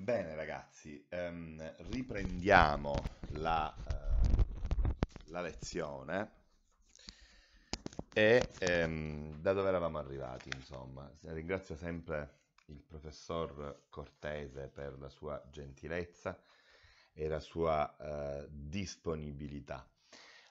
Bene ragazzi, ehm, riprendiamo la, eh, la lezione e ehm, da dove eravamo arrivati insomma. Ringrazio sempre il professor Cortese per la sua gentilezza e la sua eh, disponibilità.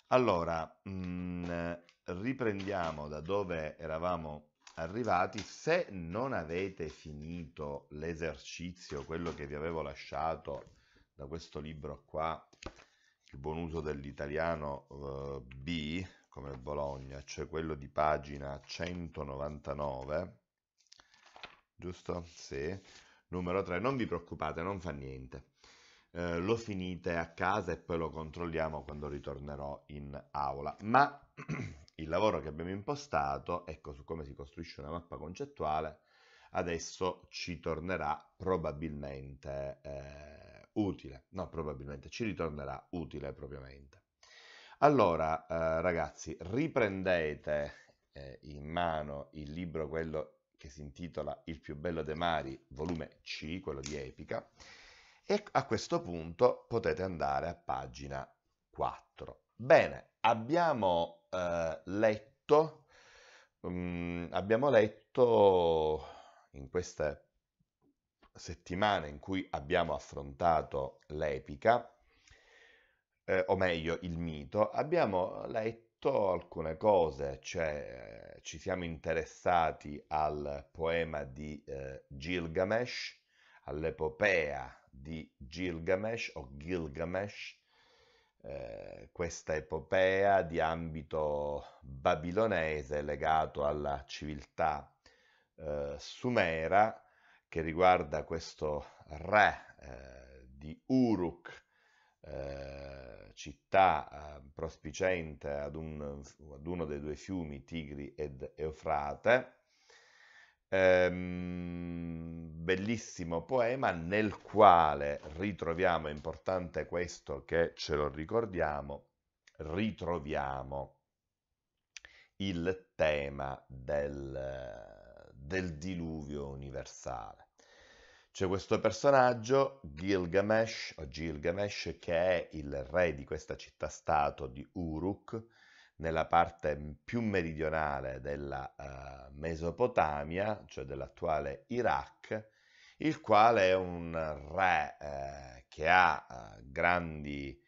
Allora, mh, mm, riprendiamo da dove eravamo arrivati arrivati, se non avete finito l'esercizio, quello che vi avevo lasciato da questo libro qua, il buon uso dell'italiano eh, B, come Bologna, cioè quello di pagina 199, giusto? Sì. Numero 3, non vi preoccupate, non fa niente. Eh, lo finite a casa e poi lo controlliamo quando ritornerò in aula. Ma il lavoro che abbiamo impostato, ecco su come si costruisce una mappa concettuale, adesso ci tornerà probabilmente eh, utile, no probabilmente, ci ritornerà utile propriamente. Allora eh, ragazzi, riprendete eh, in mano il libro, quello che si intitola Il più bello dei mari, volume C, quello di Epica, e a questo punto potete andare a pagina 4. Bene, abbiamo eh, letto, um, abbiamo letto in queste settimane in cui abbiamo affrontato l'epica, eh, o meglio il mito, abbiamo letto alcune cose, cioè eh, ci siamo interessati al poema di eh, Gilgamesh, all'epopea di Gilgamesh o Gilgamesh, eh, questa epopea di ambito babilonese legato alla civiltà eh, sumera che riguarda questo re eh, di Uruk, eh, città eh, prospicente ad, un, ad uno dei due fiumi Tigri ed Eufrate, ehm, bellissimo poema nel quale ritroviamo, è importante questo che ce lo ricordiamo, ritroviamo il tema del, del diluvio universale. C'è questo personaggio, Gilgamesh, Gilgamesh, che è il re di questa città-stato di Uruk, nella parte più meridionale della eh, Mesopotamia, cioè dell'attuale Iraq, il quale è un re eh, che ha eh, grandi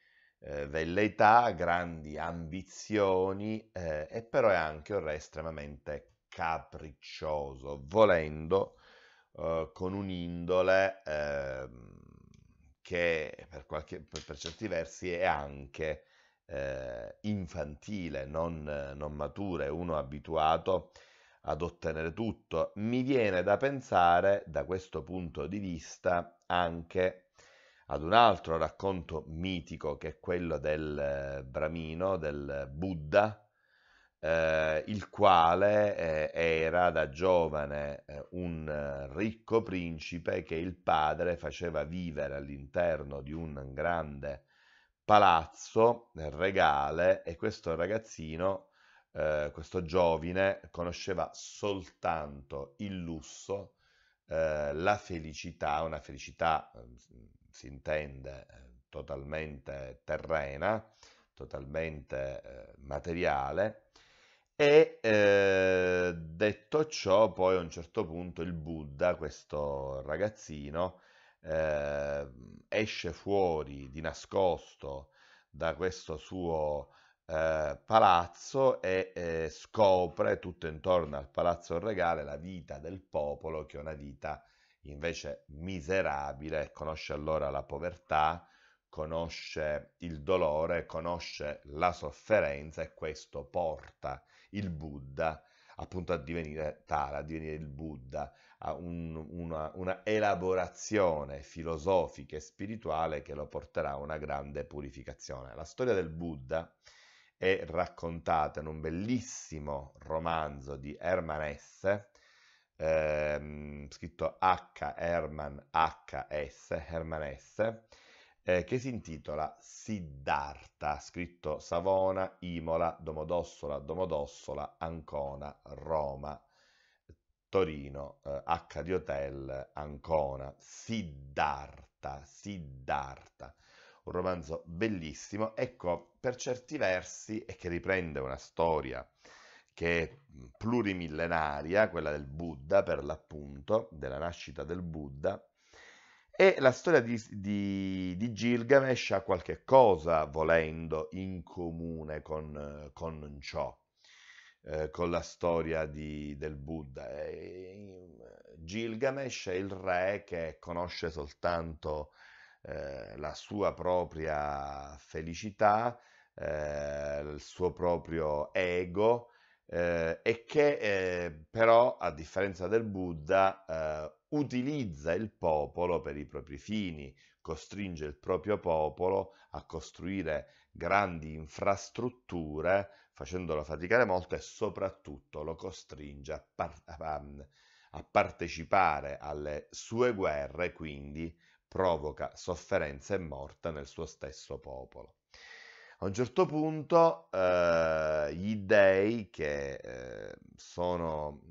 eh, velleità, grandi ambizioni eh, e però è anche un re estremamente capriccioso, volendo eh, con un'indole ehm, che per, qualche, per, certi versi è anche eh, infantile, non, non matura, è uno abituato ad ottenere tutto. Mi viene da pensare, da questo punto di vista, anche ad un altro racconto mitico che è quello del eh, Bramino, del Buddha, eh, il quale eh, era da giovane eh, un eh, ricco principe che il padre faceva vivere all'interno di un grande palazzo, regale, e questo ragazzino, eh, questo giovine, conosceva soltanto il lusso, eh, la felicità, una felicità, mm, si intende, eh, totalmente terrena, totalmente eh, materiale, e eh, detto ciò, poi a un certo punto il Buddha, questo ragazzino, eh, esce fuori di nascosto da questo suo eh, palazzo e eh, scopre tutto intorno al palazzo regale la vita del popolo che è una vita invece miserabile, conosce allora la povertà, conosce il dolore, conosce la sofferenza e questo porta il Buddha appunto a divenire Tara, a divenire il Buddha, a un, una, una, elaborazione filosofica e spirituale che lo porterà a una grande purificazione. La storia del Buddha è raccontata in un bellissimo romanzo di Herman S., ehm, scritto H. Herman H. S. Herman S., eh, che si intitola Siddhartha, scritto Savona, Imola, Domodossola, Domodossola, Ancona, Roma, Torino, eh, H di Hotel, Ancona, Siddhartha, Siddhartha. Un romanzo bellissimo, ecco, per certi versi, e che riprende una storia che è plurimillenaria, quella del Buddha per l'appunto, della nascita del Buddha, e la storia di, di, di, Gilgamesh ha qualche cosa, volendo, in comune con, con ciò, eh, con la storia di, del Buddha. E eh, Gilgamesh è il re che conosce soltanto eh, la sua propria felicità, eh, il suo proprio ego, eh, e che eh, però, a differenza del Buddha, utilizza il popolo per i propri fini, costringe il proprio popolo a costruire grandi infrastrutture facendolo faticare molto e soprattutto lo costringe a, par- a partecipare alle sue guerre, quindi provoca sofferenza e morte nel suo stesso popolo. A un certo punto eh, gli dei che eh, sono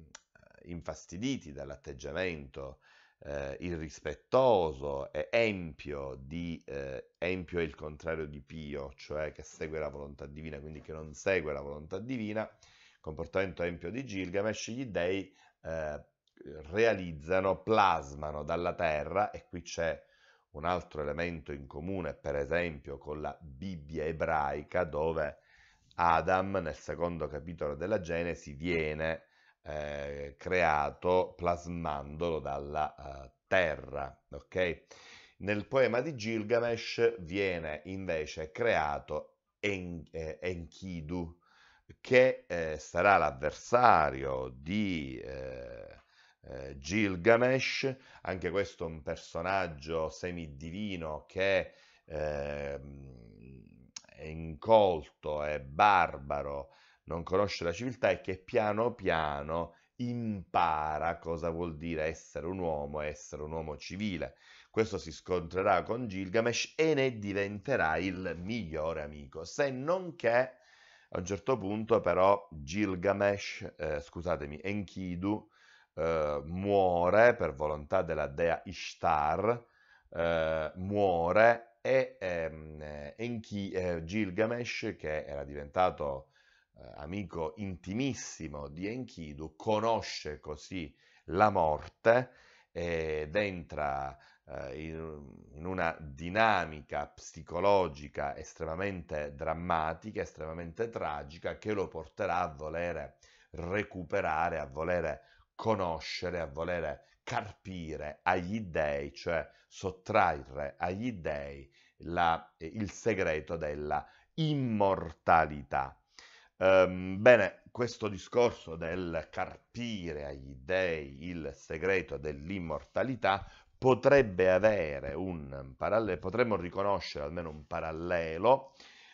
infastiditi dall'atteggiamento eh, irrispettoso e empio di eh, empio è il contrario di pio, cioè che segue la volontà divina, quindi che non segue la volontà divina, comportamento empio di Gilgamesh, gli dei eh, realizzano, plasmano dalla terra, e qui c'è un altro elemento in comune, per esempio con la Bibbia ebraica, dove Adam nel secondo capitolo della Genesi viene eh, creato plasmandolo dalla eh, terra. Okay? Nel poema di Gilgamesh viene invece creato en, eh, Enkidu, che eh, sarà l'avversario di eh, eh, Gilgamesh, anche questo è un personaggio semidivino che ehm, è incolto, è barbaro, non conosce la civiltà e che piano piano impara cosa vuol dire essere un uomo, essere un uomo civile. Questo si scontrerà con Gilgamesh e ne diventerà il migliore amico, se non che a un certo punto però Gilgamesh, eh, scusatemi, Enkidu eh, muore per volontà della dea Ishtar, eh, muore e ehm, Enki, eh, Gilgamesh, che era diventato eh, amico intimissimo di Enkidu, conosce così la morte ed entra eh, in, in una dinamica psicologica estremamente drammatica, estremamente tragica, che lo porterà a volere recuperare, a volere conoscere, a volere carpire agli dèi, cioè sottrarre agli dèi la, il segreto della immortalità. Um, bene, questo discorso del carpire agli dei il segreto dell'immortalità potrebbe avere un parallelo, potremmo riconoscere almeno un parallelo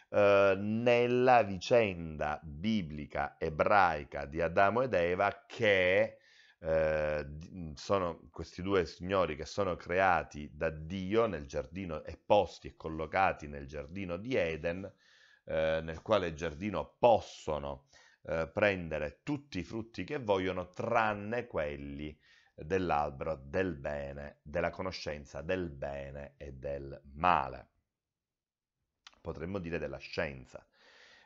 eh, nella vicenda biblica ebraica di Adamo ed Eva che eh, sono questi due signori che sono creati da Dio nel giardino e posti e collocati nel giardino di Eden eh, nel quale giardino possono eh, prendere tutti i frutti che vogliono, tranne quelli dell'albero del bene, della conoscenza del bene e del male. Potremmo dire della scienza.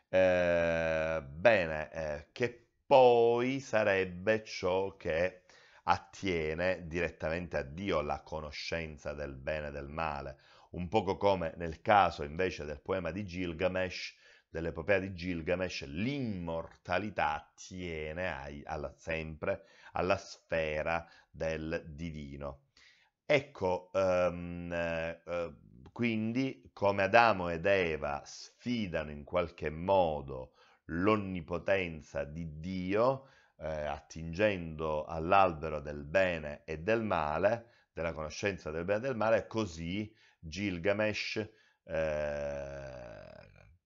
Eh, bene, eh, che poi sarebbe ciò che attiene direttamente a Dio la conoscenza del bene e del male, un poco come nel caso invece del poema di Gilgamesh, dell'epopea di Gilgamesh, l'immortalità tiene alla, sempre alla sfera del divino. Ecco, um, eh, quindi come Adamo ed Eva sfidano in qualche modo l'onnipotenza di Dio, eh, attingendo all'albero del bene e del male, della conoscenza del bene e del male, così Gilgamesh eh,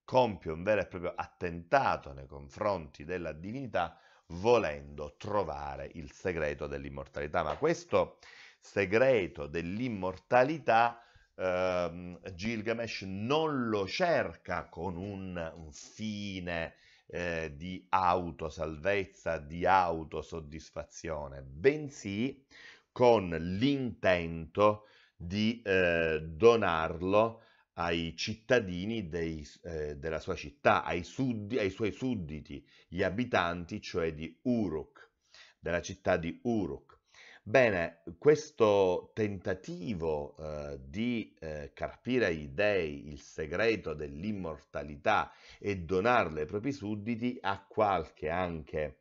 compie un vero e proprio attentato nei confronti della divinità volendo trovare il segreto dell'immortalità. Ma questo segreto dell'immortalità eh, Gilgamesh non lo cerca con un, un fine eh, di autosalvezza, di autosoddisfazione, bensì con l'intento di eh, donarlo ai cittadini dei, eh, della sua città, ai, suddi, ai, suoi sudditi, gli abitanti cioè di Uruk, della città di Uruk. Bene, questo tentativo eh, di eh, carpire ai dei il segreto dell'immortalità e donarlo ai propri sudditi ha qualche anche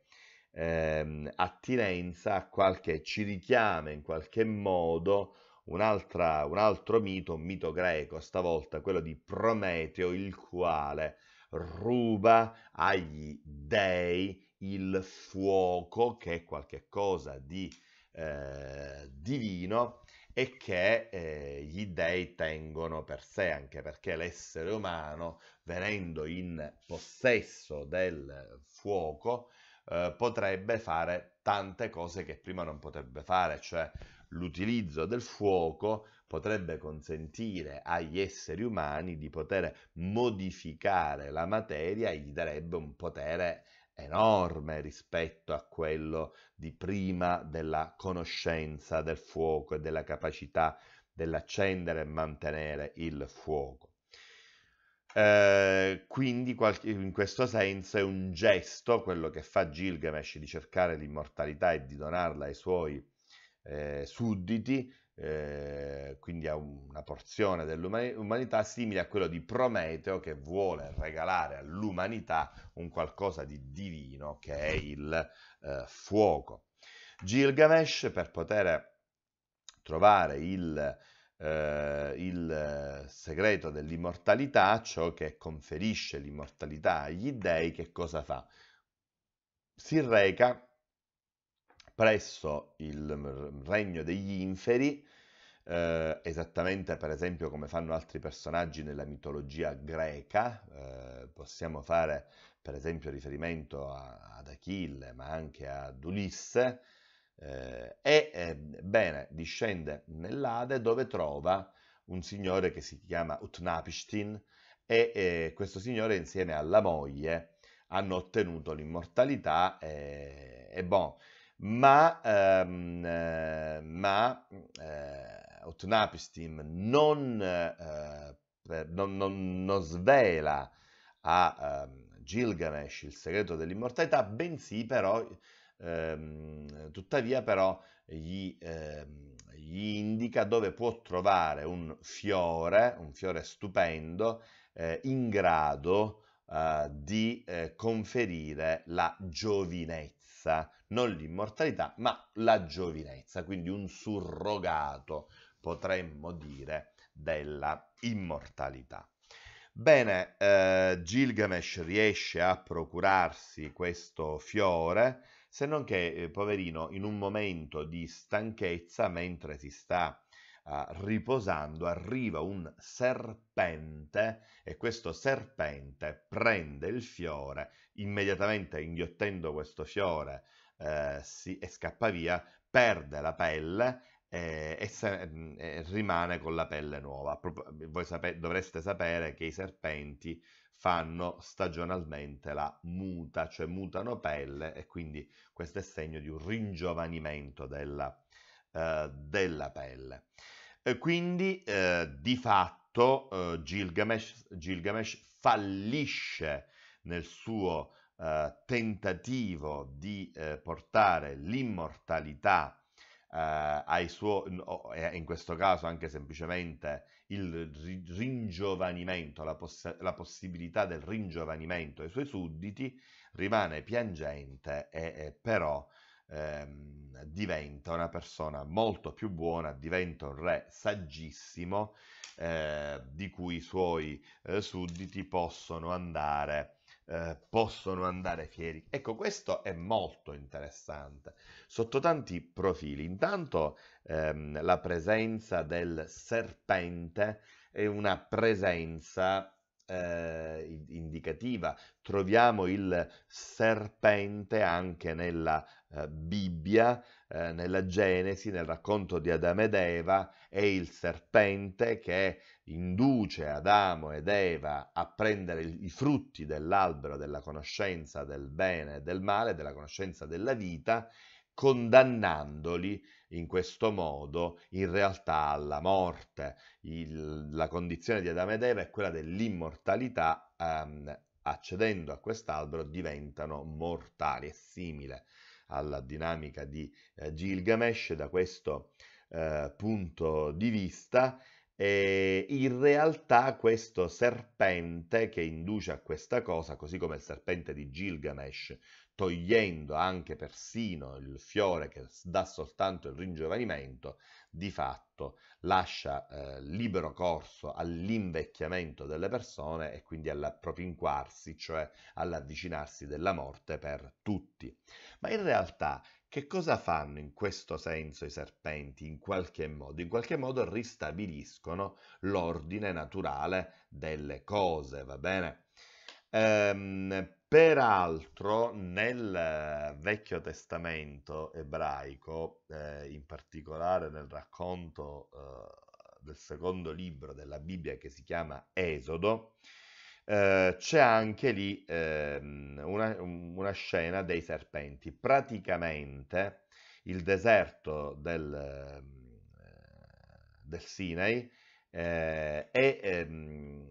ehm, attinenza, a qualche, ci richiama in qualche modo un altro mito, un mito greco, stavolta quello di Prometeo, il quale ruba agli dei il fuoco, che è qualcosa di eh, divino e che eh, gli dei tengono per sé, anche perché l'essere umano, venendo in possesso del fuoco, eh, potrebbe fare tante cose che prima non potrebbe fare, cioè l'utilizzo del fuoco potrebbe consentire agli esseri umani di poter modificare la materia e gli darebbe un potere enorme rispetto a quello di prima della conoscenza del fuoco e della capacità dell'accendere e mantenere il fuoco. Eh, quindi in questo senso è un gesto quello che fa Gilgamesh di cercare l'immortalità e di donarla ai suoi eh, sudditi, eh, quindi a una porzione dell'umanità simile a quello di Prometeo che vuole regalare all'umanità un qualcosa di divino che è il eh, fuoco. Gilgamesh per poter trovare il, eh, il segreto dell'immortalità, ciò che conferisce l'immortalità agli dei, che cosa fa? Si reca presso il regno degli inferi, eh, esattamente per esempio come fanno altri personaggi nella mitologia greca, eh, possiamo fare per esempio riferimento a, ad Achille ma anche ad Ulisse, eh, e eh, bene, discende nell'Ade dove trova un signore che si chiama Utnapishtin e, e eh, questo signore insieme alla moglie hanno ottenuto l'immortalità e, e bon, ma, ehm, eh, ma eh, Utnapishtim non, eh, non, non, non, svela a eh, Gilgamesh il segreto dell'immortalità, bensì però, ehm, tuttavia però, gli, ehm, gli, indica dove può trovare un fiore, un fiore stupendo, eh, in grado eh, di conferire la giovinezza, non l'immortalità, ma la giovinezza, quindi un surrogato, potremmo dire, della immortalità. Bene, eh, Gilgamesh riesce a procurarsi questo fiore, se non che, eh, poverino, in un momento di stanchezza, mentre si sta eh, riposando, arriva un serpente e questo serpente prende il fiore, immediatamente inghiottendo questo fiore eh, si, e scappa via, perde la pelle eh, e, se, eh, rimane con la pelle nuova. Voi sape, dovreste sapere che i serpenti fanno stagionalmente la muta, cioè mutano pelle e quindi questo è segno di un ringiovanimento della, eh, della pelle. E quindi eh, di fatto Gilgamesh, Gilgamesh fallisce nel suo eh, tentativo di eh, portare l'immortalità eh, ai suoi, in questo caso anche semplicemente il ringiovanimento, la, poss- la possibilità del ringiovanimento ai suoi sudditi, rimane piangente e, e però ehm, diventa una persona molto più buona, diventa un re saggissimo eh, di cui i suoi eh, sudditi possono andare eh, possono andare fieri. Ecco, questo è molto interessante sotto tanti profili. Intanto ehm, la presenza del serpente è una presenza eh, indicativa. Troviamo il serpente anche nella eh, Bibbia, eh, nella Genesi, nel racconto di Adamo ed Eva, è il serpente che induce Adamo ed Eva a prendere i frutti dell'albero della conoscenza del bene e del male, della conoscenza della vita, condannandoli in questo modo in realtà alla morte. Il, la condizione di Adamo ed Eva è quella dell'immortalità, ehm, accedendo a quest'albero diventano mortali, è simile alla dinamica di eh, Gilgamesh da questo eh, punto di vista. E in realtà questo serpente che induce a questa cosa, così come il serpente di Gilgamesh togliendo anche persino il fiore che dà soltanto il ringiovanimento, di fatto lascia eh, libero corso all'invecchiamento delle persone e quindi all'appropinquarsi, cioè all'avvicinarsi della morte per tutti. Ma in realtà che cosa fanno in questo senso i serpenti in qualche modo? In qualche modo ristabiliscono l'ordine naturale delle cose, va bene? Ehm, Peraltro nel eh, Vecchio Testamento ebraico, eh, in particolare nel racconto eh, del secondo libro della Bibbia che si chiama Esodo, eh, c'è anche lì ehm, una, una, scena dei serpenti. Praticamente il deserto del, ehm, eh, del Sinai eh, è... Ehm,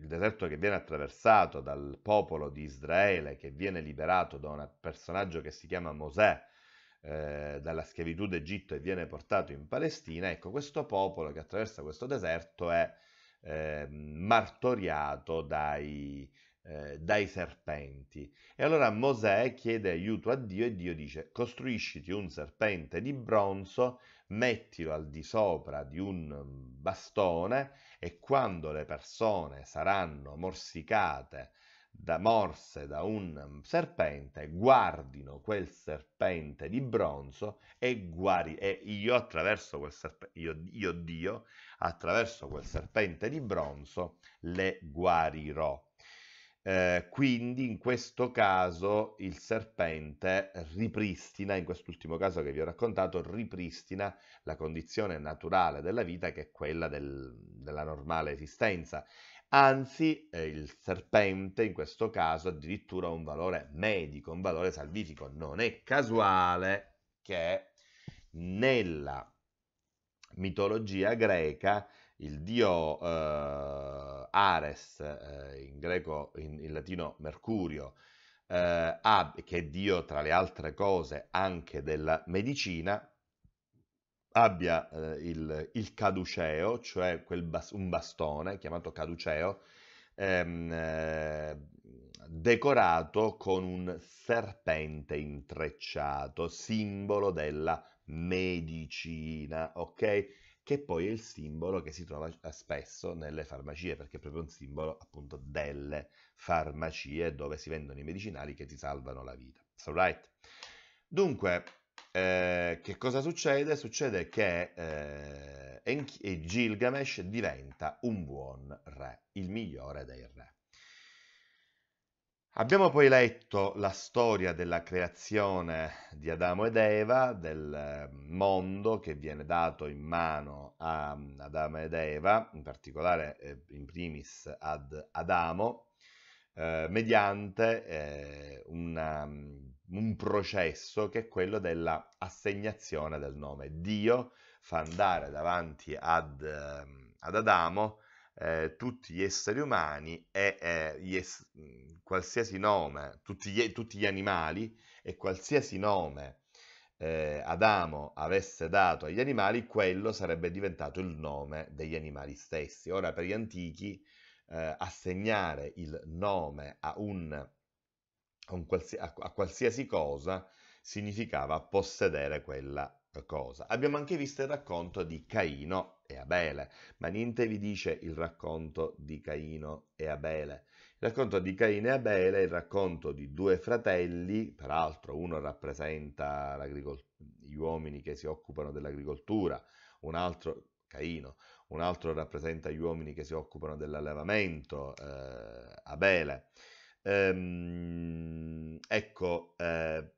il deserto che viene attraversato dal popolo di Israele, che viene liberato da un personaggio che si chiama Mosè, eh, dalla schiavitù d'Egitto e viene portato in Palestina, ecco questo popolo che attraversa questo deserto è eh, martoriato dai, eh, dai serpenti. E allora Mosè chiede aiuto a Dio e Dio dice costruisciti un serpente di bronzo, mettilo al di sopra di un bastone e quando le persone saranno morsicate da morse da un serpente, guardino quel serpente di bronzo e, guari, e io attraverso quel serpente, io, io Dio, attraverso quel serpente di bronzo le guarirò. Eh, quindi in questo caso il serpente ripristina, in quest'ultimo caso che vi ho raccontato, ripristina la condizione naturale della vita che è quella del, della normale esistenza. Anzi, eh, il serpente in questo caso addirittura ha un valore medico, un valore salvifico. Non è casuale che nella mitologia greca il dio eh, Ares, eh, in greco, in, in latino Mercurio, eh, Ab, che è dio tra le altre cose anche della medicina, abbia eh, il, il, caduceo, cioè bas un bastone chiamato caduceo, ehm, eh, decorato con un serpente intrecciato, simbolo della medicina, ok? che poi è il simbolo che si trova spesso nelle farmacie, perché è proprio un simbolo appunto delle farmacie dove si vendono i medicinali che ti salvano la vita. Alright? Dunque, eh, che cosa succede? Succede che eh, Gilgamesh diventa un buon re, il migliore dei re. Abbiamo poi letto la storia della creazione di Adamo ed Eva, del ehm, mondo che viene dato in mano a mm, Adamo ed Eva, in particolare eh, in primis ad Adamo, eh, mediante eh, una, mm, un processo che è quello della assegnazione del nome. Dio fa andare davanti ad, ehm, ad Adamo eh, tutti gli esseri umani e eh, gli es- mm, qualsiasi nome, tutti gli, tutti gli, animali e qualsiasi nome eh, Adamo avesse dato agli animali, quello sarebbe diventato il nome degli animali stessi. Ora, per gli antichi, eh, assegnare il nome a, un, a, un qualsi- a, a qualsiasi cosa significava possedere quella cosa. Abbiamo anche visto il racconto di Caino e Abele, ma niente vi dice il racconto di Caino e Abele. Il racconto di Caino e Abele è il racconto di due fratelli, peraltro uno rappresenta gli uomini che si occupano dell'agricoltura, un altro, Caino, un altro rappresenta gli uomini che si occupano dell'allevamento, eh, Abele. Ehm, ecco, eh,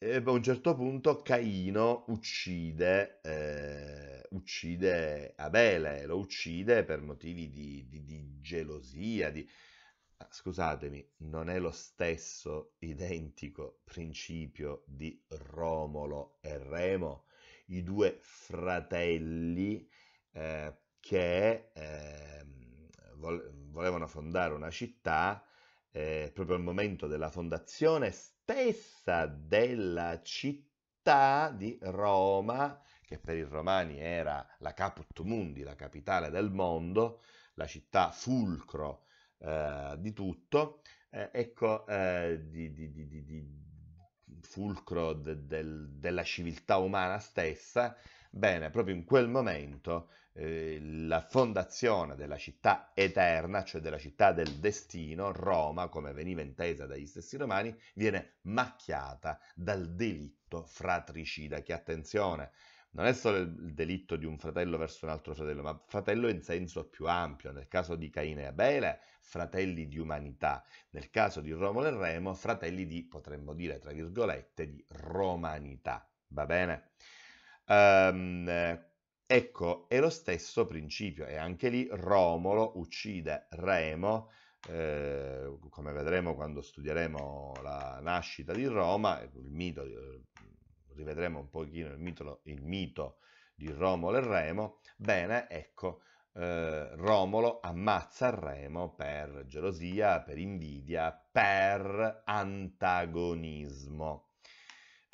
e a un certo punto Caino uccide, eh, uccide Abele, lo uccide per motivi di, di, di gelosia. Di... Ah, scusatemi, non è lo stesso identico principio di Romolo e Remo, i due fratelli eh, che eh, volevano fondare una città. Eh, proprio al momento della fondazione stessa della città di Roma, che per i romani era la caput mundi, la capitale del mondo, la città fulcro eh, di tutto, eh, ecco, eh, di, di, di, di, fulcro de, del, della civiltà umana stessa, Bene, proprio in quel momento eh, la fondazione della città eterna, cioè della città del destino, Roma, come veniva intesa dagli stessi romani, viene macchiata dal delitto fratricida, che attenzione, non è solo il delitto di un fratello verso un altro fratello, ma fratello in senso più ampio. Nel caso di Caino e Abele, fratelli di umanità. Nel caso di Romolo e Remo, fratelli di, potremmo dire, tra virgolette, di romanità. Va bene? Um, ecco, è lo stesso principio e anche lì Romolo uccide Remo, eh, come vedremo quando studieremo la nascita di Roma, il mito, eh, rivedremo un pochino il mito, il mito di Romolo e Remo, bene, ecco, eh, Romolo ammazza Remo per gelosia, per invidia, per antagonismo.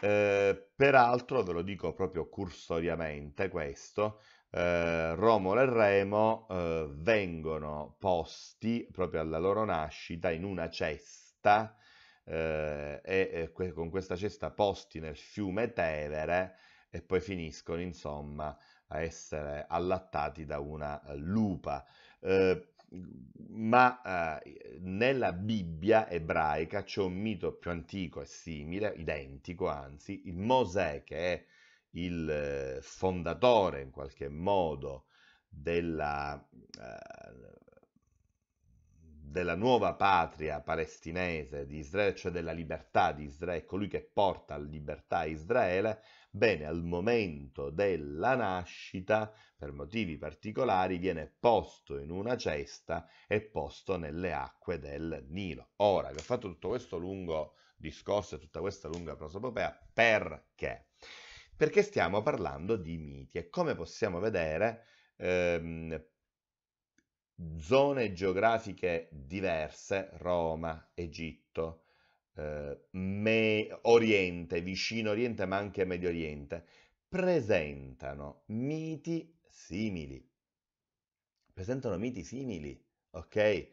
Eh, peraltro, ve lo dico proprio cursoriamente questo, eh, Romolo e Remo eh, vengono posti proprio alla loro nascita in una cesta eh, e, e que con questa cesta posti nel fiume Tevere e poi finiscono insomma a essere allattati da una lupa eh, ma eh, nella Bibbia ebraica c'è un mito più antico e simile, identico anzi, il Mosè che è il eh, fondatore in qualche modo della, eh, della nuova patria palestinese di Israele, cioè della libertà di Israele, colui che porta libertà a Israele, Bene, al momento della nascita, per motivi particolari, viene posto in una cesta e posto nelle acque del Nilo. Ora, vi ho fatto tutto questo lungo discorso e tutta questa lunga prosopopea perché? Perché stiamo parlando di miti e come possiamo vedere, ehm, zone geografiche diverse, Roma, Egitto, eh, Oriente, vicino Oriente, ma anche Medio Oriente, presentano miti simili. Presentano miti simili, ok?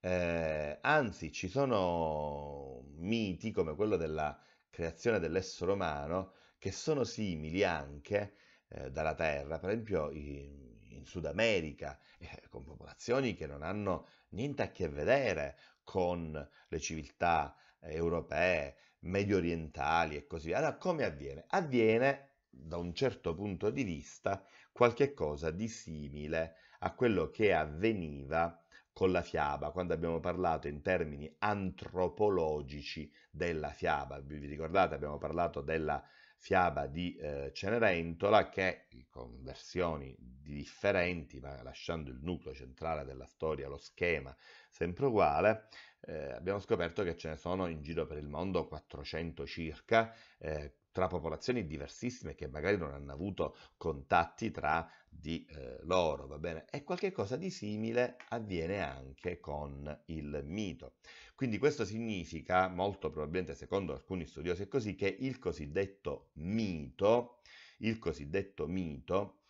Eh, anzi, ci sono miti come quello della creazione dell'essere umano che sono simili anche eh, dalla Terra, per esempio in, in Sud America, eh, con popolazioni che non hanno niente a che vedere con le civiltà europee, medio orientali e così via. Allora, come avviene? Avviene, da un certo punto di vista, qualche cosa di simile a quello che avveniva con la fiaba, quando abbiamo parlato in termini antropologici della fiaba. Vi ricordate, abbiamo parlato della fiaba di eh, Cenerentola che, con versioni differenti, ma lasciando il nucleo centrale della storia, lo schema sempre uguale, eh, abbiamo scoperto che ce ne sono in giro per il mondo 400 circa, eh, tra popolazioni diversissime che magari non hanno avuto contatti tra di eh, loro, va bene? E qualche cosa di simile avviene anche con il mito. Quindi questo significa, molto probabilmente secondo alcuni studiosi è così, che il cosiddetto mito, il cosiddetto mito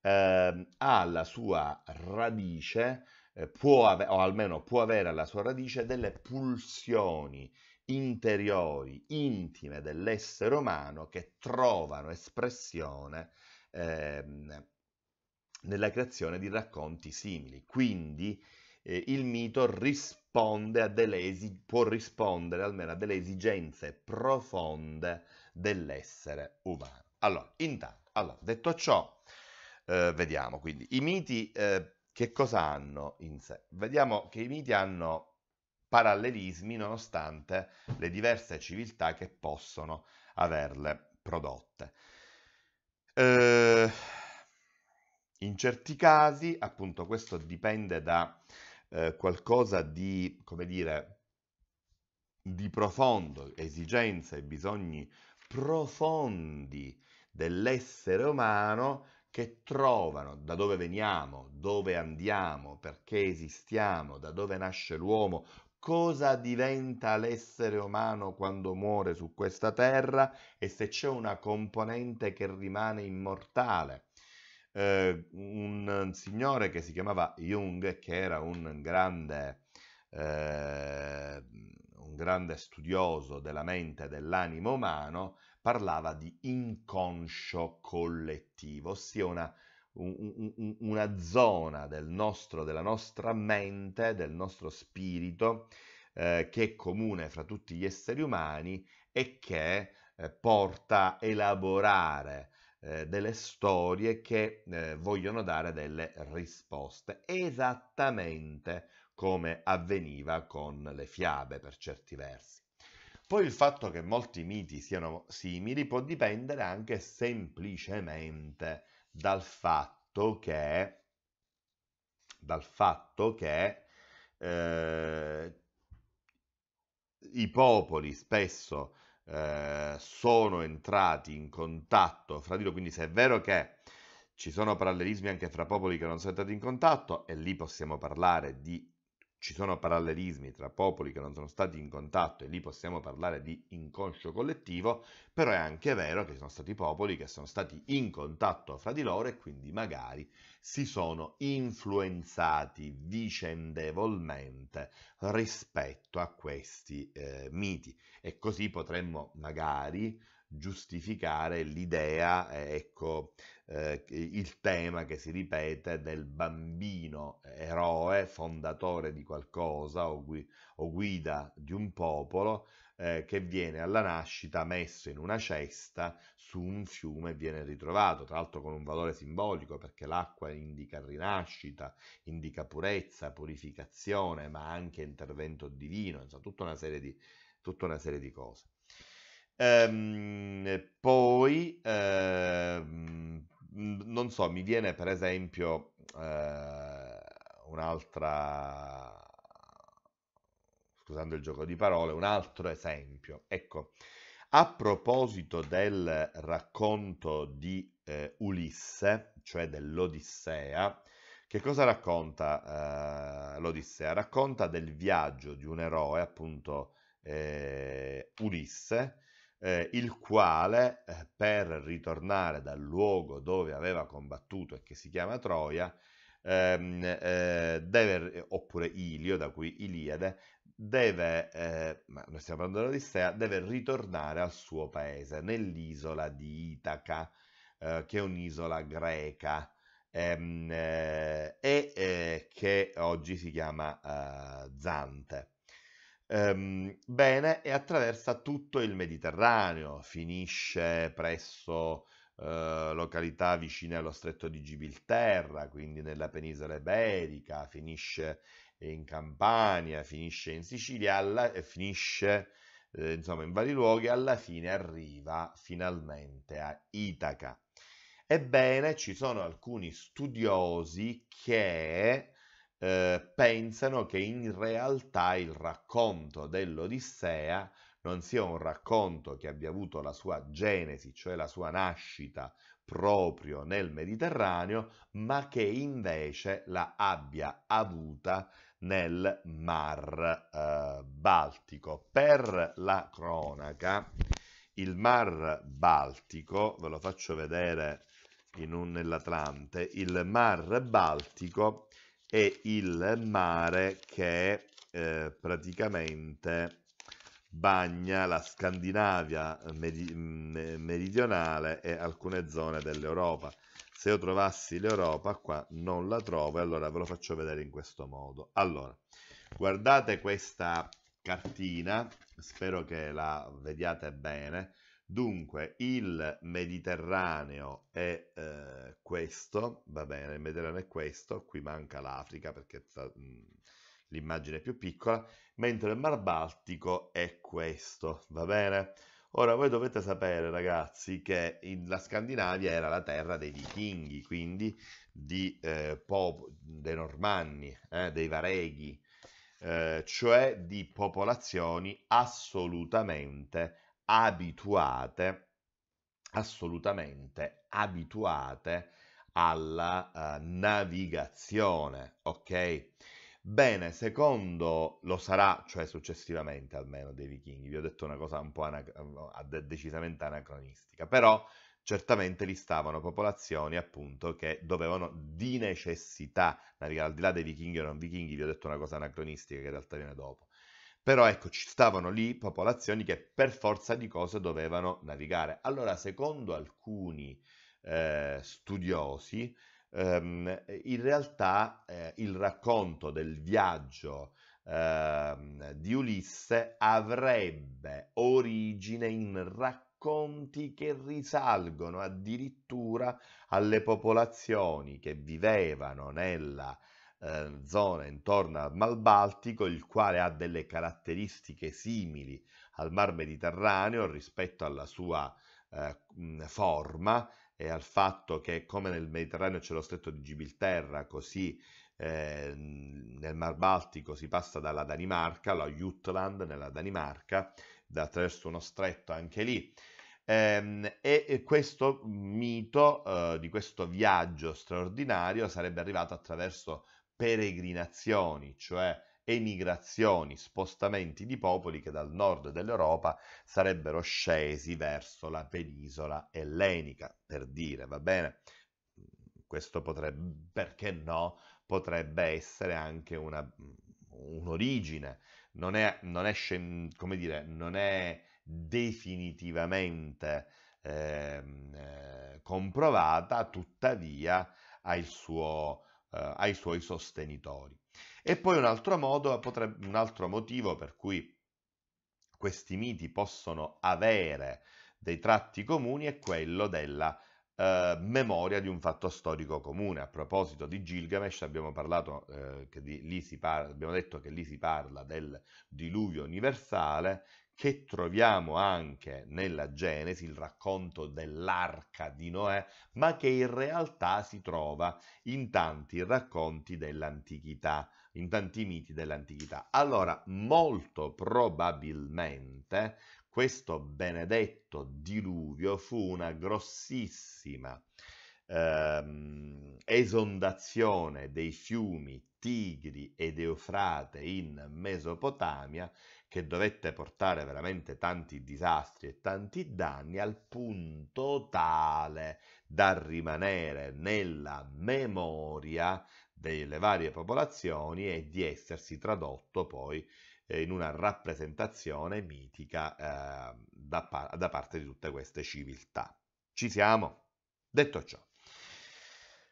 eh, ha la sua radice eh, può avere, o almeno può avere alla sua radice delle pulsioni interiori, intime dell'essere umano che trovano espressione ehm, nella creazione di racconti simili. Quindi eh, il mito esi- può rispondere almeno a delle esigenze profonde dell'essere umano. Allora, intanto, allora, detto ciò, eh, vediamo quindi i miti eh, che cosa hanno in sé? Vediamo che i miti hanno parallelismi nonostante le diverse civiltà che possono averle prodotte. Eh, in certi casi, appunto, questo dipende da eh, qualcosa di, come dire, di profondo, esigenze e bisogni profondi dell'essere umano che trovano da dove veniamo, dove andiamo, perché esistiamo, da dove nasce l'uomo, cosa diventa l'essere umano quando muore su questa terra e se c'è una componente che rimane immortale. Eh, un signore che si chiamava Jung, che era un grande, eh, un grande studioso della mente e dell'animo umano, parlava di inconscio collettivo, ossia una, un, un, una zona del nostro, della nostra mente, del nostro spirito, eh, che è comune fra tutti gli esseri umani e che eh, porta a elaborare eh, delle storie che eh, vogliono dare delle risposte, esattamente come avveniva con le fiabe per certi versi. Poi il fatto che molti miti siano simili può dipendere anche semplicemente dal fatto che, dal fatto che eh, i popoli spesso eh, sono entrati in contatto fra di loro, quindi se è vero che ci sono parallelismi anche fra popoli che non sono entrati in contatto, e lì possiamo parlare di ci sono parallelismi tra popoli che non sono stati in contatto e lì possiamo parlare di inconscio collettivo, però è anche vero che sono stati popoli che sono stati in contatto fra di loro e quindi magari si sono influenzati vicendevolmente rispetto a questi eh, miti e così potremmo magari giustificare l'idea, eh, ecco, eh, il tema che si ripete del bambino eroe, fondatore di qualcosa o, gui- o guida di un popolo eh, che viene alla nascita messo in una cesta su un fiume e viene ritrovato, tra l'altro con un valore simbolico perché l'acqua indica rinascita, indica purezza, purificazione, ma anche intervento divino, insomma tutta una serie di, tutta una serie di cose. Ehm, poi, ehm, non so, mi viene per esempio eh, un'altra, scusando il gioco di parole, un altro esempio. Ecco, a proposito del racconto di eh, Ulisse, cioè dell'Odissea, che cosa racconta eh, l'Odissea? Racconta del viaggio di un eroe, appunto eh, Ulisse, eh, il quale eh, per ritornare dal luogo dove aveva combattuto e che si chiama Troia, ehm, eh, deve, eh, oppure Ilio, da cui Iliade, deve, eh, ma noi stiamo parlando di dell'Odissea, deve ritornare al suo paese, nell'isola di Itaca, eh, che è un'isola greca ehm, e che oggi si chiama Zante ehm, bene e attraversa tutto il Mediterraneo, finisce presso eh, località vicine allo stretto di Gibilterra, quindi nella penisola iberica, finisce in Campania, finisce in Sicilia, alla, finisce eh, insomma in vari luoghi, alla fine arriva finalmente a Itaca. Ebbene, ci sono alcuni studiosi che eh, pensano che in realtà il racconto dell'Odissea non sia un racconto che abbia avuto la sua genesi, cioè la sua nascita proprio nel Mediterraneo, ma che invece la abbia avuta nel Mar eh, Baltico. Per la cronaca, il Mar Baltico, ve lo faccio vedere in un, nell'Atlante, il Mar Baltico e il mare che eh, praticamente bagna la Scandinavia eh, meri mm, meridionale e alcune zone dell'Europa. Se io trovassi l'Europa qua non la trovo e allora ve lo faccio vedere in questo modo. Allora, guardate questa cartina, spero che la vediate bene. Dunque, il Mediterraneo è eh, questo, va bene, il Mediterraneo è questo, qui manca l'Africa perché l'immagine è più piccola, mentre il Mar Baltico è questo, va bene? Ora voi dovete sapere ragazzi che la Scandinavia era la terra dei vichinghi, quindi di, eh, dei normanni, eh, dei vareghi, eh, cioè di popolazioni assolutamente abituate, assolutamente abituate alla eh, navigazione, ok? Bene, secondo lo sarà, cioè successivamente almeno dei vichinghi, vi ho detto una cosa un po' anac decisamente anacronistica, però certamente li stavano popolazioni appunto che dovevano di necessità navigare al di là dei vichinghi o non vichinghi, vi ho detto una cosa anacronistica che in realtà viene dopo però ecco, ci stavano lì popolazioni che per forza di cose dovevano navigare. Allora, secondo alcuni eh, studiosi, ehm, in realtà eh, il racconto del viaggio ehm, di Ulisse avrebbe origine in racconti che risalgono addirittura alle popolazioni che vivevano nella eh, zona intorno al Mar Baltico, il quale ha delle caratteristiche simili al Mar Mediterraneo rispetto alla sua eh, forma e al fatto che come nel Mediterraneo c'è lo stretto di Gibilterra, così eh, nel Mar Baltico si passa dalla Danimarca, la Jutland nella Danimarca, da attraverso uno stretto anche lì. Ehm, e, questo mito eh, di questo viaggio straordinario sarebbe arrivato attraverso peregrinazioni, cioè emigrazioni, spostamenti di popoli che dal nord dell'Europa sarebbero scesi verso la penisola ellenica, per dire, va bene? Questo potrebbe, perché no, potrebbe essere anche una, un'origine, non è, non è, come dire, non è definitivamente ehm, eh, comprovata, tuttavia ha il suo eh, ai suoi sostenitori. E poi un altro, modo, potrebbe, un altro motivo per cui questi miti possono avere dei tratti comuni è quello della eh, memoria di un fatto storico comune. A proposito di Gilgamesh abbiamo, parlato, eh, di, parla, abbiamo detto che lì si parla del diluvio universale che troviamo anche nella Genesi, il racconto dell'arca di Noè, ma che in realtà si trova in tanti racconti dell'antichità, in tanti miti dell'antichità. Allora, molto probabilmente questo benedetto diluvio fu una grossissima ehm, esondazione dei fiumi Tigri ed Eufrate in Mesopotamia che dovette portare veramente tanti disastri e tanti danni al punto tale da rimanere nella memoria delle varie popolazioni e di essersi tradotto poi eh, in una rappresentazione mitica eh, da, da parte di tutte queste civiltà. Ci siamo? Detto ciò,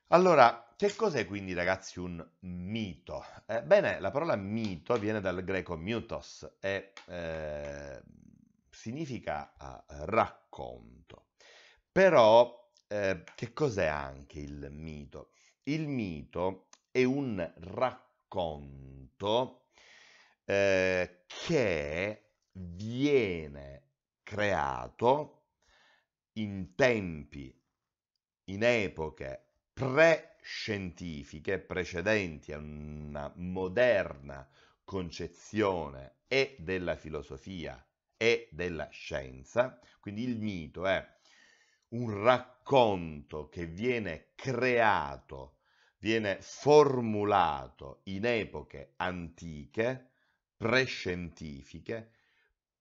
allora, che cos'è quindi ragazzi un mito? Eh, bene, la parola mito viene dal greco mythos e eh, significa eh, racconto. Però eh, che cos'è anche il mito? Il mito è un racconto eh, che viene creato in tempi, in epoche prescientifiche precedenti a una moderna concezione e della filosofia e della scienza, quindi il mito è un racconto che viene creato, viene formulato in epoche antiche, prescientifiche,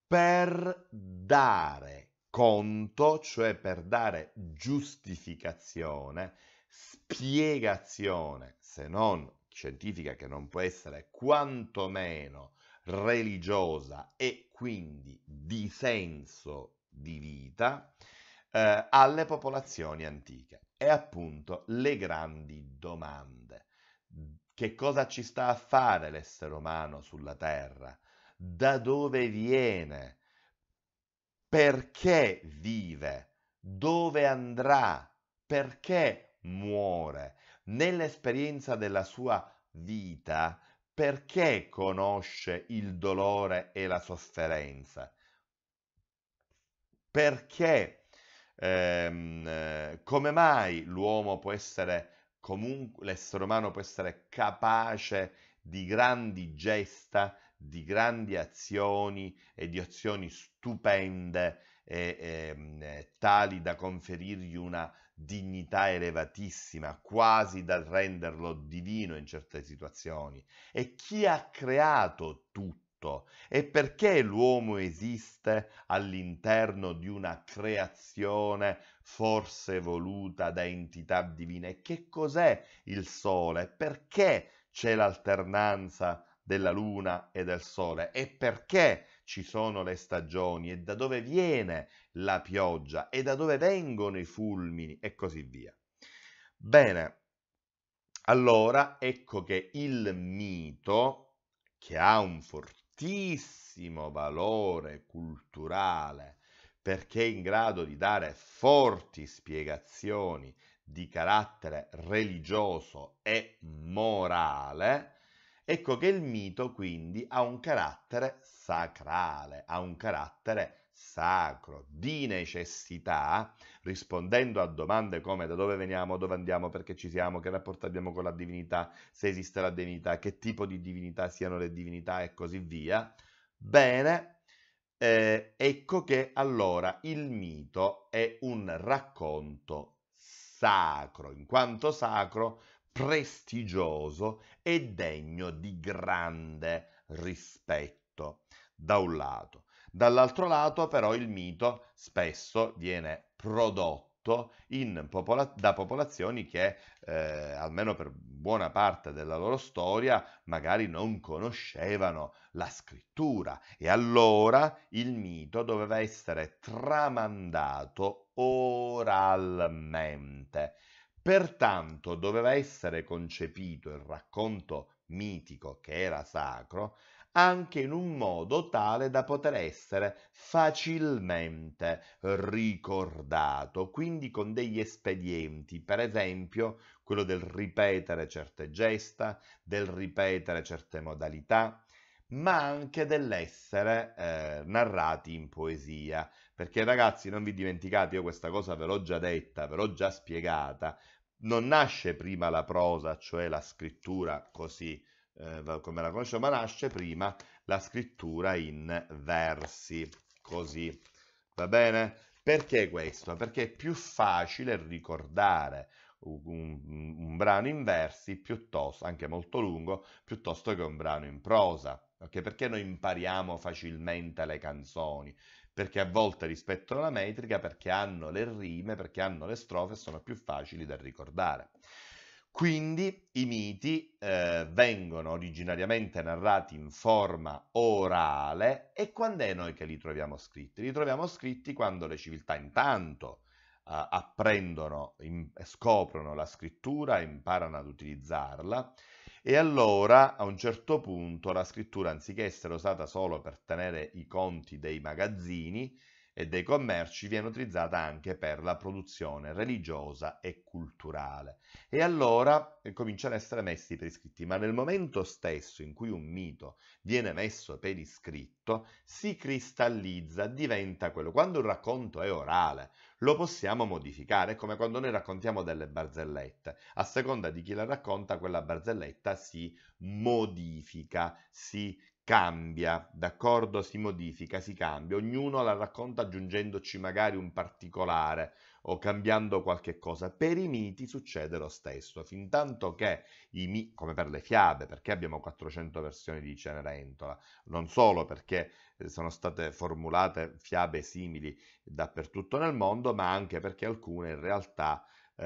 per dare conto, cioè per dare giustificazione spiegazione, se non scientifica, che non può essere quantomeno religiosa e quindi di senso di vita, eh, alle popolazioni antiche. E appunto le grandi domande. Che cosa ci sta a fare l'essere umano sulla Terra? Da dove viene? Perché vive? Dove andrà? Perché muore. Nell'esperienza della sua vita, perché conosce il dolore e la sofferenza? Perché, ehm, come mai l'uomo può essere comunque, l'essere umano può essere capace di grandi gesta, di grandi azioni e di azioni stupende e, e, ehm, eh, tali da conferirgli una dignità elevatissima, quasi da renderlo divino in certe situazioni. E chi ha creato tutto? E perché l'uomo esiste all'interno di una creazione forse voluta da entità divine? Che cos'è il sole? Perché c'è l'alternanza della luna e del sole? E perché ci sono le stagioni e da dove viene la pioggia e da dove vengono i fulmini e così via. Bene, allora ecco che il mito, che ha un fortissimo valore culturale, perché è in grado di dare forti spiegazioni di carattere religioso e morale, Ecco che il mito quindi ha un carattere sacrale, ha un carattere sacro, di necessità, rispondendo a domande come da dove veniamo, dove andiamo, perché ci siamo, che rapporto abbiamo con la divinità, se esiste la divinità, che tipo di divinità siano le divinità e così via. Bene, eh, ecco che allora il mito è un racconto sacro, in quanto sacro prestigioso e degno di grande rispetto, da un lato. Dall'altro lato però il mito spesso viene prodotto Popola- da popolazioni che, eh, almeno per buona parte della loro storia, magari non conoscevano la scrittura e allora il mito doveva essere tramandato oralmente Pertanto doveva essere concepito il racconto mitico che era sacro anche in un modo tale da poter essere facilmente ricordato, quindi con degli espedienti, per esempio quello del ripetere certe gesta, del ripetere certe modalità, ma anche dell'essere eh, narrati in poesia. Perché ragazzi, non vi dimenticate, io questa cosa ve l'ho già detta, ve l'ho già spiegata, non nasce prima la prosa, cioè la scrittura così eh, come la conosciamo, ma nasce prima la scrittura in versi, così. Va bene? Perché questo? Perché è più facile ricordare un, un, brano in versi piuttosto, anche molto lungo, piuttosto che un brano in prosa. Okay? Perché noi impariamo facilmente le canzoni? perché a volte rispettano la metrica, perché hanno le rime, perché hanno le strofe, sono più facili da ricordare. Quindi i miti eh, vengono originariamente narrati in forma orale e quando è noi che li troviamo scritti? Li troviamo scritti quando le civiltà intanto eh, apprendono, in, scoprono la scrittura, imparano ad utilizzarla, e allora a un certo punto la scrittura, anziché essere usata solo per tenere i conti dei magazzini, e dei commerci viene utilizzata anche per la produzione religiosa e culturale. E allora eh, cominciano ad essere messi per iscritti, ma nel momento stesso in cui un mito viene messo per iscritto, si cristallizza, diventa quello. Quando un racconto è orale, lo possiamo modificare, è come quando noi raccontiamo delle barzellette. A seconda di chi la racconta, quella barzelletta si modifica, si cambia, d'accordo? Si modifica, si cambia, ognuno la racconta aggiungendoci magari un particolare o cambiando qualche cosa. Per i miti succede lo stesso, fin tanto che i miti, come per le fiabe, perché abbiamo 400 versioni di Cenerentola, non solo perché eh, sono state formulate fiabe simili dappertutto nel mondo, ma anche perché alcune in realtà eh,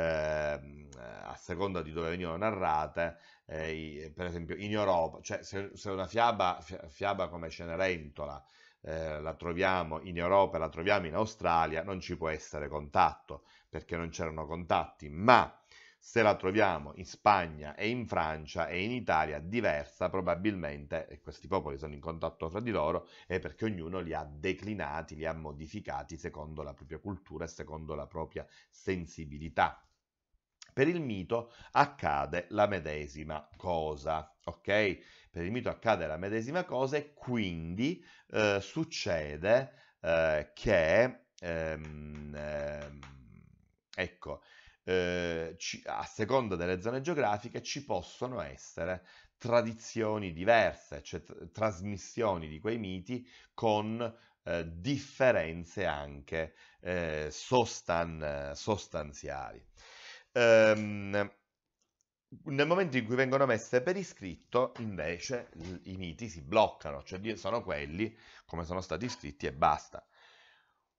a seconda di dove venivano narrate, eh, per esempio in Europa, cioè se, se una fiaba, fiaba, come Cenerentola eh, la troviamo in Europa, e la troviamo in Australia, non ci può essere contatto perché non c'erano contatti, ma se la troviamo in Spagna e in Francia e in Italia diversa probabilmente, e questi popoli sono in contatto fra di loro, è perché ognuno li ha declinati, li ha modificati secondo la propria cultura e secondo la propria sensibilità. Per il mito accade la medesima cosa, ok? Per il mito accade la medesima cosa e quindi eh, succede eh, che, ehm, ehm, ecco, eh, ci, a seconda delle zone geografiche ci possono essere tradizioni diverse, cioè tr- trasmissioni di quei miti con eh, differenze anche eh, sostan- sostanziali. Ehm, nel momento in cui vengono messe per iscritto, invece, i miti si bloccano, cioè sono quelli come sono stati iscritti e basta.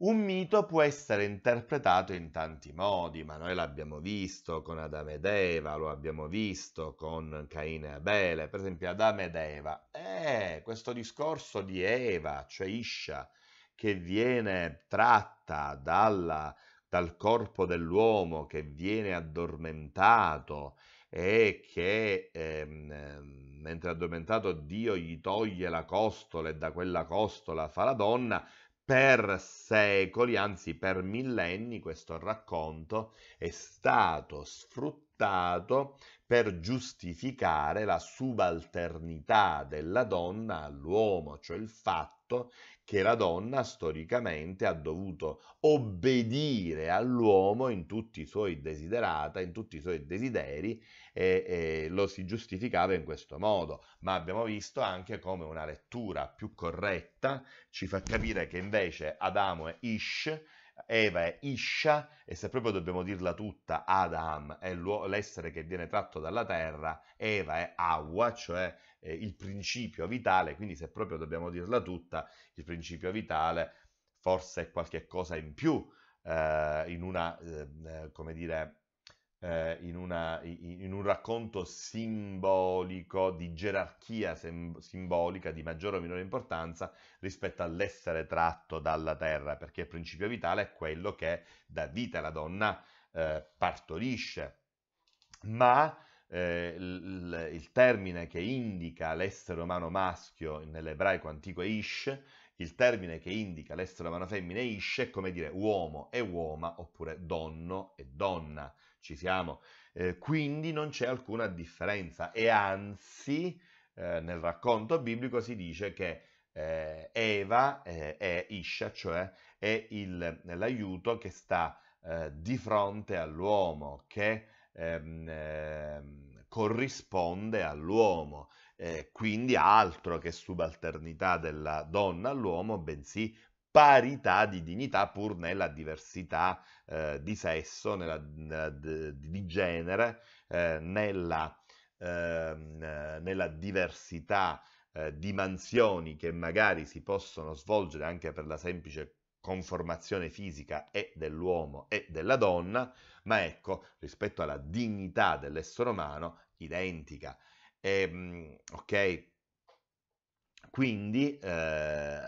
Un mito può essere interpretato in tanti modi, ma noi l'abbiamo visto con Adamo ed Eva, lo abbiamo visto con Caina e Abele, per esempio Adamo ed Eva. Eh, questo discorso di Eva, cioè Isha, che viene tratta dalla, dal corpo dell'uomo, che viene addormentato e che ehm, ehm mentre addormentato Dio gli toglie la costola e da quella costola fa la donna, per secoli, anzi per millenni, questo racconto è stato sfruttato per giustificare la subalternità della donna all'uomo, cioè il fatto che la donna storicamente ha dovuto obbedire all'uomo in tutti i suoi desiderata, in tutti i suoi desideri e, e lo si giustificava in questo modo, ma abbiamo visto anche come una lettura più corretta ci fa capire che invece Adamo e Ish Eva è Isha e se proprio dobbiamo dirla tutta, Adam è l'essere che viene tratto dalla terra, Eva è Awa, cioè eh, il principio vitale, quindi se proprio dobbiamo dirla tutta, il principio vitale forse è qualche cosa in più eh, in una, eh, come dire, eh, in, una, in, un racconto simbolico di gerarchia sem- simbolica di maggiore o minore importanza rispetto all'essere tratto dalla terra, perché il principio vitale è quello che dà vita alla donna eh, partorisce. Ma eh, il, il termine che indica l'essere umano maschio nell'ebraico antico è ish, il termine che indica l'essere umano femmina è ish, è come dire uomo e uoma oppure donno e donna ci siamo, eh, quindi non c'è alcuna differenza e anzi eh, nel racconto biblico si dice che eh, Eva eh, è Isha, cioè è il, l'aiuto che sta eh, di fronte all'uomo, che ehm, ehm, corrisponde all'uomo. Eh, quindi altro che subalternità della donna all'uomo, bensì parità di dignità pur nella diversità eh, di sesso, nella, nella, di genere, eh, nella, eh, nella, diversità eh, di mansioni che magari si possono svolgere anche per la semplice conformazione fisica e dell'uomo e della donna, ma ecco, rispetto alla dignità dell'essere umano, identica. E, ehm, ok? Quindi eh,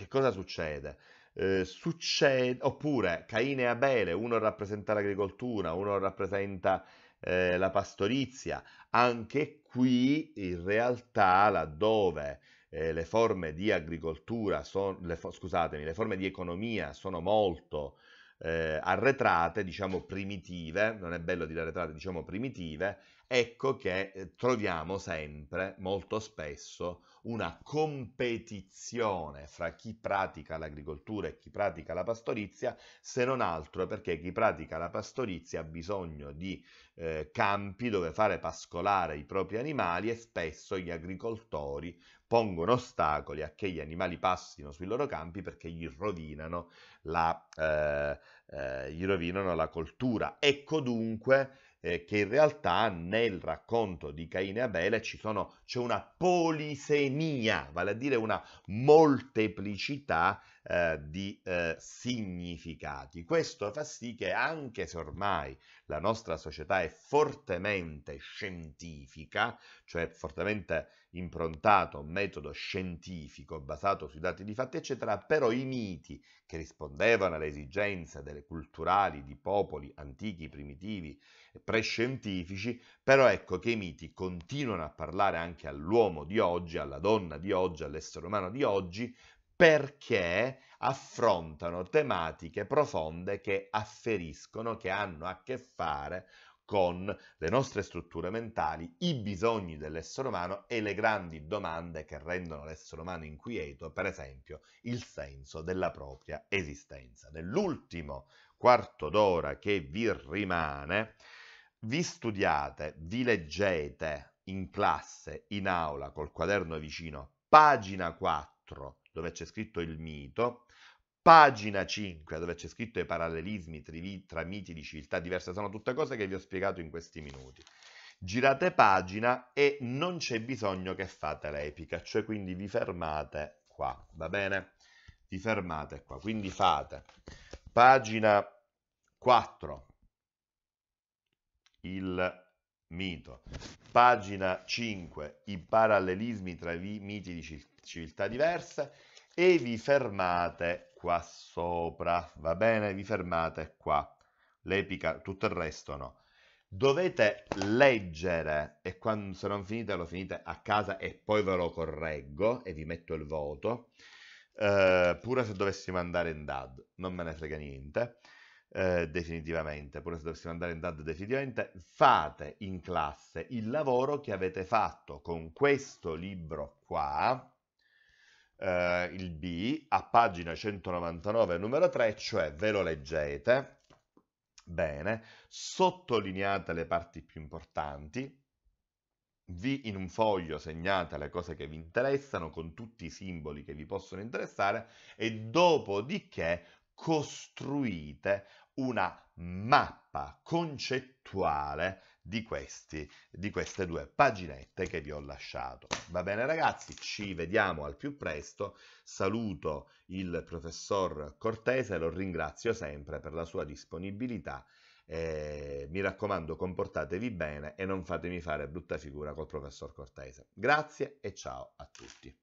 che cosa succede? Eh, succede oppure Caine e Abele, uno rappresenta l'agricoltura, uno rappresenta eh, la pastorizia, anche qui in realtà laddove eh, le forme di agricoltura, son, le, scusatemi, le forme di economia sono molto eh, arretrate, diciamo primitive, non è bello dire arretrate, diciamo primitive, ecco che eh, troviamo sempre, molto spesso, una competizione fra chi pratica l'agricoltura e chi pratica la pastorizia, se non altro perché chi pratica la pastorizia ha bisogno di eh, campi dove fare pascolare i propri animali e spesso gli agricoltori pongono ostacoli a che gli animali passino sui loro campi perché gli rovinano la, eh, eh, gli rovinano la coltura. Ecco dunque eh, che in realtà nel racconto di Caine e Abele sono, c'è una polisemia, vale a dire una molteplicità eh, di eh, significati. Questo fa sì che anche se ormai la nostra società è fortemente scientifica, cioè fortemente improntato a un metodo scientifico basato sui dati di fatti, eccetera, però i miti che rispondevano alle esigenze delle culturali di popoli antichi, primitivi e prescientifici, però ecco che i miti continuano a parlare anche all'uomo di oggi, alla donna di oggi, all'essere umano di oggi, perché affrontano tematiche profonde che afferiscono, che hanno a che fare con le nostre strutture mentali, i bisogni dell'essere umano e le grandi domande che rendono l'essere umano inquieto, per esempio il senso della propria esistenza. Nell'ultimo quarto d'ora che vi rimane, vi studiate, vi leggete in classe, in aula, col quaderno vicino, pagina 4 dove c'è scritto il mito, pagina 5 dove c'è scritto i parallelismi tra miti di civiltà diverse, sono tutte cose che vi ho spiegato in questi minuti. Girate pagina e non c'è bisogno che fate l'epica, cioè quindi vi fermate qua, va bene? Vi fermate qua, quindi fate pagina 4 il mito, pagina 5 i parallelismi tra i miti di civiltà civiltà diverse e vi fermate qua sopra, va bene? Vi fermate qua, l'epica, tutto il resto no. Dovete leggere e quando, se non finite lo finite a casa e poi ve lo correggo e vi metto il voto, eh, pure se dovessimo andare in DAD, non me ne frega niente. Eh, definitivamente, pure se dovessimo andare in DAD definitivamente, fate in classe il lavoro che avete fatto con questo libro qua, eh, il B a pagina 199 numero 3, cioè ve lo leggete bene, sottolineate le parti più importanti, vi in un foglio segnate le cose che vi interessano con tutti i simboli che vi possono interessare e dopodiché costruite una mappa concettuale di, questi, di queste due paginette che vi ho lasciato. Va bene ragazzi, ci vediamo al più presto, saluto il professor Cortese, lo ringrazio sempre per la sua disponibilità. Eh, mi raccomando, comportatevi bene e non fatemi fare brutta figura col professor Cortese. Grazie e ciao a tutti.